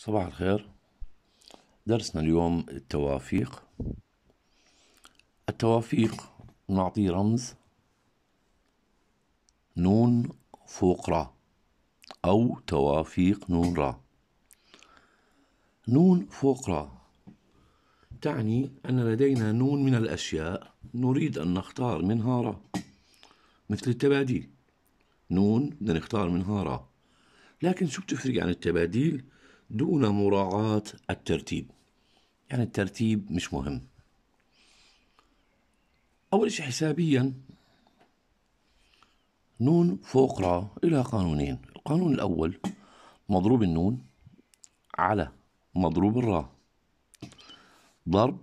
صباح الخير درسنا اليوم التوافيق التوافيق نعطيه رمز نون فوق را أو توافيق نون را نون فوق را تعني أن لدينا نون من الأشياء نريد أن نختار منها را مثل التباديل نون بدنا نختار منها را لكن شو بتفرق عن التباديل؟ دون مراعاة الترتيب يعني الترتيب مش مهم أول شيء حسابيا نون فوق راء إلى قانونين القانون الأول مضروب النون على مضروب الراء ضرب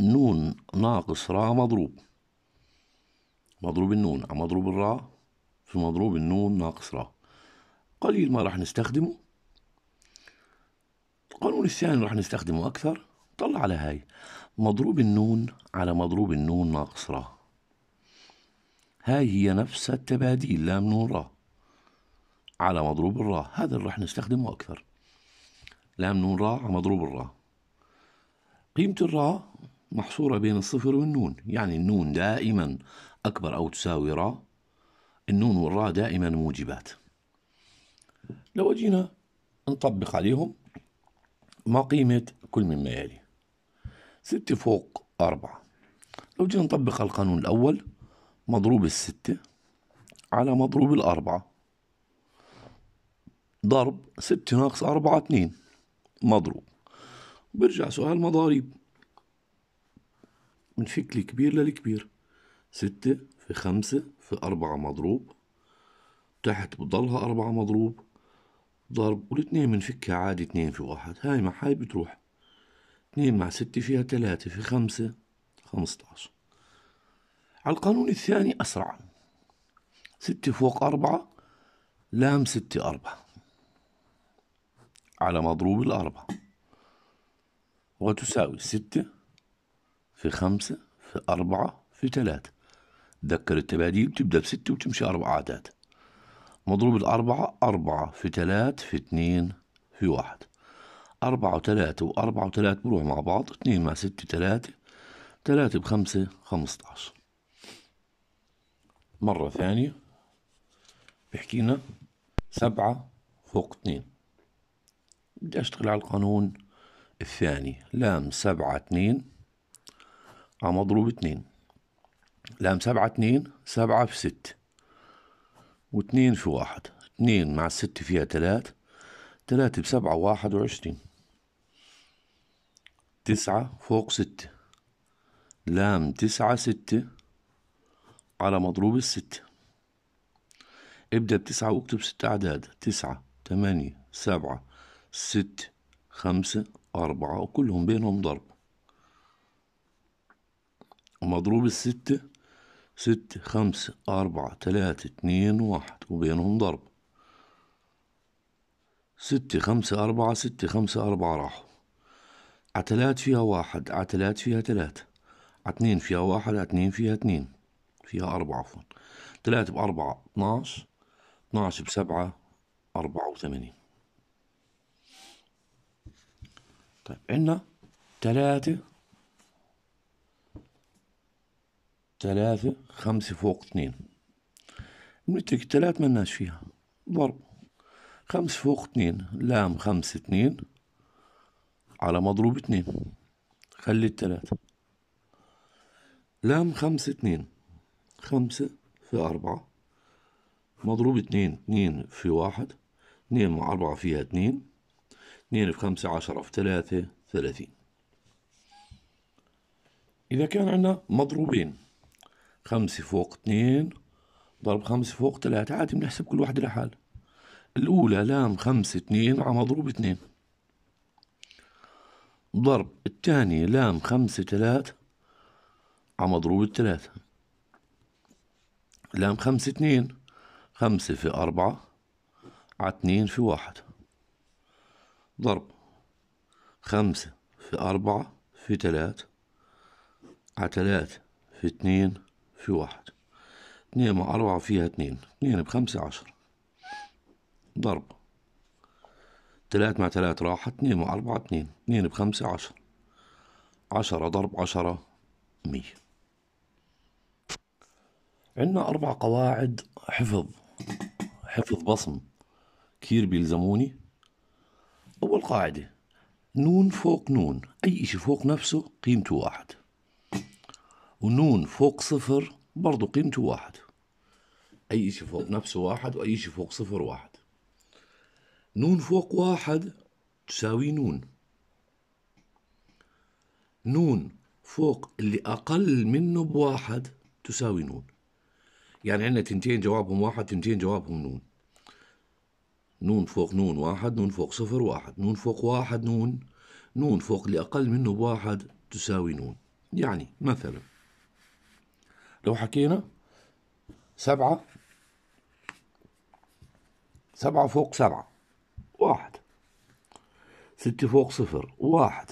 نون ناقص راء مضروب مضروب النون على مضروب الراء في مضروب النون ناقص راء قليل ما راح نستخدمه القانون الثاني اللي راح نستخدمه أكثر طلع على هاي مضروب النون على مضروب النون ناقص را هاي هي نفس التباديل لام نون را على مضروب الراء هذا اللي راح نستخدمه أكثر لام نون را على مضروب الراء قيمة الراء محصورة بين الصفر والنون يعني النون دائما أكبر أو تساوي را النون والراء دائما موجبات لو أجينا نطبق عليهم ما قيمة كل مما يلي ستة فوق أربعة لو جينا نطبق القانون الأول مضروب الستة على مضروب الأربعة ضرب ستة ناقص أربعة اتنين مضروب برجع سؤال مضاريب من شكل كبير للكبير ستة في خمسة في أربعة مضروب تحت بضلها أربعة مضروب ضرب والاثنين بنفكها عادي اثنين في واحد هاي مع هاي بتروح اثنين مع ستة فيها ثلاثة في خمسة خمسة عشر على القانون الثاني أسرع ستة فوق أربعة لام ستة أربعة على مضروب الأربعة وتساوي ستة في خمسة في أربعة في ثلاثة تذكر التباديل تبدأ بستة وتمشي أربع عادات مضروب الأربعة أربعة في تلات في اتنين في واحد أربعة وثلاثة وأربعة وثلاثة بروح مع بعض اتنين مع ستة تلاتة تلاتة بخمسة خمسة عشر مرة ثانية بحكينا سبعة فوق اتنين بدي أشتغل على القانون الثاني لام سبعة اتنين على مضروب اتنين لام سبعة اتنين سبعة في ستة واثنين في واحد اثنين مع الستة فيها تلات ثلاثة بسبعة واحد وعشرين تسعة فوق ستة لام تسعة ستة على مضروب الستة ابدأ بتسعة واكتب ست أعداد تسعة تمانية سبعة ستة خمسة أربعة وكلهم بينهم ضرب مضروب الستة ست خمسة أربعة تلاتة اتنين واحد وبينهم ضرب ستة خمسة أربعة ستة خمسة أربعة راحوا عتلات فيها واحد عتلات فيها تلاتة عتنين فيها واحد عتنين فيها اتنين فيها أربعة عفوا تلاتة بأربعة اتناش اتناش بسبعة أربعة وثمانين طيب عنا تلاتة ثلاثة خمسة فوق اتنين المترك التلات مناش فيها ضرب خمسة فوق اتنين لام خمسة اتنين على مضروب اتنين خلي التلاتة لام خمسة اتنين خمسة في أربعة مضروب اتنين اتنين في واحد اتنين مع أربعة فيها اتنين اتنين في خمسة عشرة في تلاتة ثلاثين إذا كان عندنا مضروبين خمسة فوق اثنين ضرب خمسة فوق ثلاثة عادي بنحسب كل واحدة لحال الأولى لام خمسة اثنين على مضروب اثنين ضرب الثانية لام خمسة ثلاثة على مضروب الثلاثة لام خمسة اثنين خمسة في أربعة على اثنين في واحد ضرب خمسة في أربعة في ثلاث على ثلاث في اثنين في واحد اتنين مع أربعة فيها اتنين اتنين بخمسة عشرة ضرب تلات مع تلات راحة اتنين مع أربعة اتنين اتنين بخمسة عشرة عشرة ضرب عشرة مية عندنا أربع قواعد حفظ حفظ بصم كثير بيلزموني أول قاعدة نون فوق نون أي إشي فوق نفسه قيمته واحد ونون فوق صفر برضو قيمته واحد أي شيء فوق نفسه واحد وأي شيء فوق صفر واحد نون فوق واحد تساوي نون نون فوق اللي أقل منه بواحد تساوي نون يعني عندنا تنتين جوابهم واحد تنتين جوابهم نون نون فوق نون واحد نون فوق صفر واحد نون فوق واحد نون نون فوق اللي أقل منه بواحد تساوي نون يعني مثلا لو حكينا سبعة سبعة فوق سبعة واحد ستة فوق صفر واحد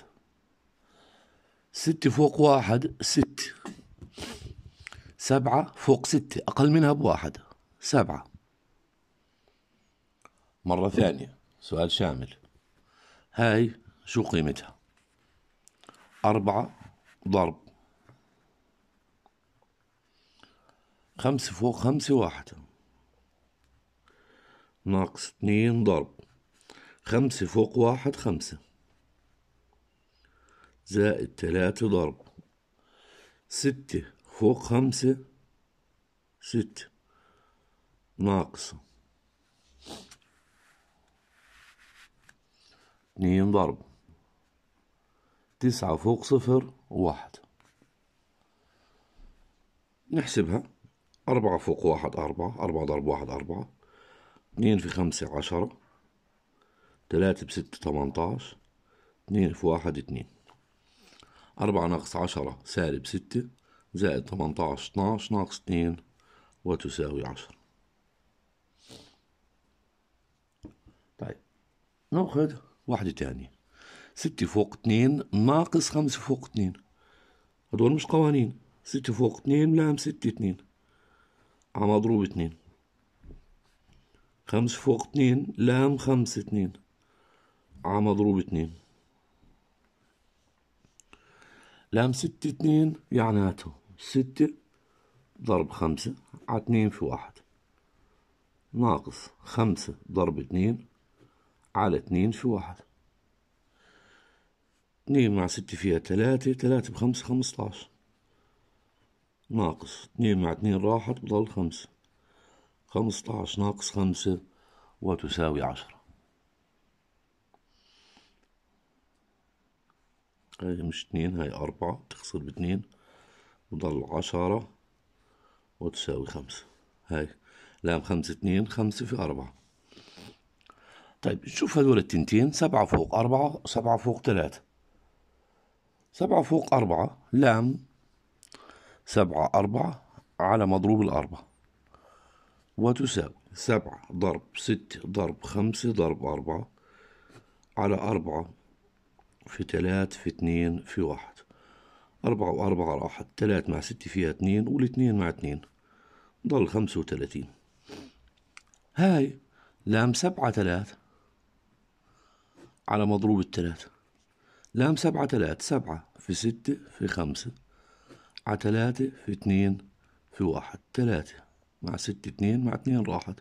ستة فوق واحد ست سبعة فوق ستة أقل منها بواحد سبعة مرة ثانية سؤال شامل هاي شو قيمتها أربعة ضرب خمسة فوق خمسة واحد ناقص اتنين ضرب خمسة فوق واحد خمسة زائد تلاتة ضرب ستة فوق خمسة ستة ناقص اتنين ضرب تسعة فوق صفر واحد نحسبها أربعة فوق واحد أربعة أربعة ضرب واحد أربعة اتنين في خمسة عشرة تلاتة بستة تمنتاش اتنين في واحد اتنين أربعة ناقص عشرة سالب ستة زائد تمنتاش اتناش ناقص اتنين وتساوي عشرة طيب ناخد واحدة تانية ستة فوق اتنين ناقص خمسة فوق اتنين هدول مش قوانين ستة فوق اتنين لام ستة اتنين ع مضروب اتنين خمس فوق اتنين لام خمسة اتنين ع مضروب اتنين لام ستة اتنين يعناته ستة ضرب خمسة ع اتنين في واحد ناقص خمسة ضرب اتنين على اتنين في واحد اتنين مع ستة فيها تلاتة تلاتة بخمسة خمسطاش ناقص اتنين مع اتنين راحت بضل خمسة خمستاش ناقص خمسة وتساوي عشرة هاي مش اتنين هاي أربعة تخسر باتنين بضل عشرة وتساوي خمسة هاي لام خمسة اتنين خمسة في أربعة طيب شوف هذول التنتين سبعة فوق أربعة سبعة فوق ثلاثة سبعة فوق أربعة لام سبعة أربعة على مضروب الأربعة وتساوي سبعة ضرب ستة ضرب خمسة ضرب أربعة على أربعة في تلات في اتنين في واحد أربعة وأربعة راحت تلات مع ستة فيها اتنين والاتنين مع اتنين ضل خمسة وتلاتين هاي لام سبعة تلات على مضروب التلات لام سبعة تلات سبعة في ستة في خمسة على تلاتة في اثنين في واحد تلاتة مع ستة اثنين مع اثنين راحت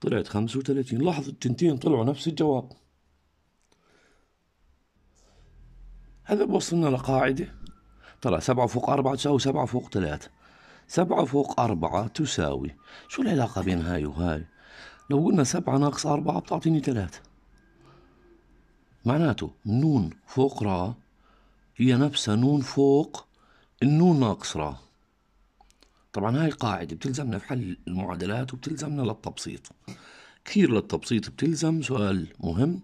طلعت خمسة وثلاثين لاحظ التنتين طلعوا نفس الجواب هذا بوصلنا لقاعدة طلع سبعة فوق أربعة تساوي سبعة فوق ثلاثة سبعة فوق أربعة تساوي شو العلاقة بين هاي وهاي لو قلنا سبعة ناقص أربعة بتعطيني ثلاثة معناته نون فوق راء هي نفسها نون فوق النون ناقص را طبعا هاي قاعدة بتلزمنا في حل المعادلات وبتلزمنا للتبسيط كثير للتبسيط بتلزم سؤال مهم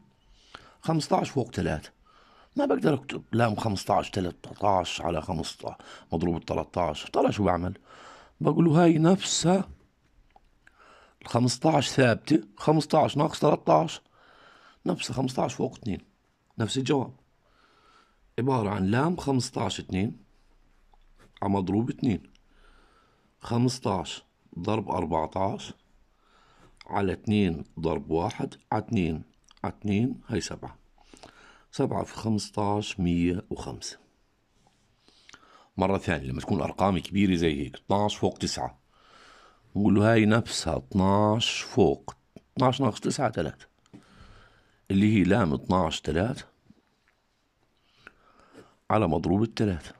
15 فوق 3 ما بقدر اكتب لام 15 13 على 15 مضروب 13 طلع شو بعمل بقول له هاي نفسها ال 15 ثابتة 15 ناقص 13 نفسها 15 فوق 2 نفس الجواب عبارة عن لام 15 2 ع مضروب اتنين خمستاش ضرب اربعتاش على اتنين ضرب واحد ع اتنين ع اتنين هاي سبعة سبعة في خمستاش مية وخمسة مرة ثانية لما تكون أرقام كبيرة زي هيك اتناش فوق تسعة نقول هاي نفسها اتناش فوق اتناش ناقص تسعة تلات اللي هي لام اتناش تلات على مضروب الثلاثة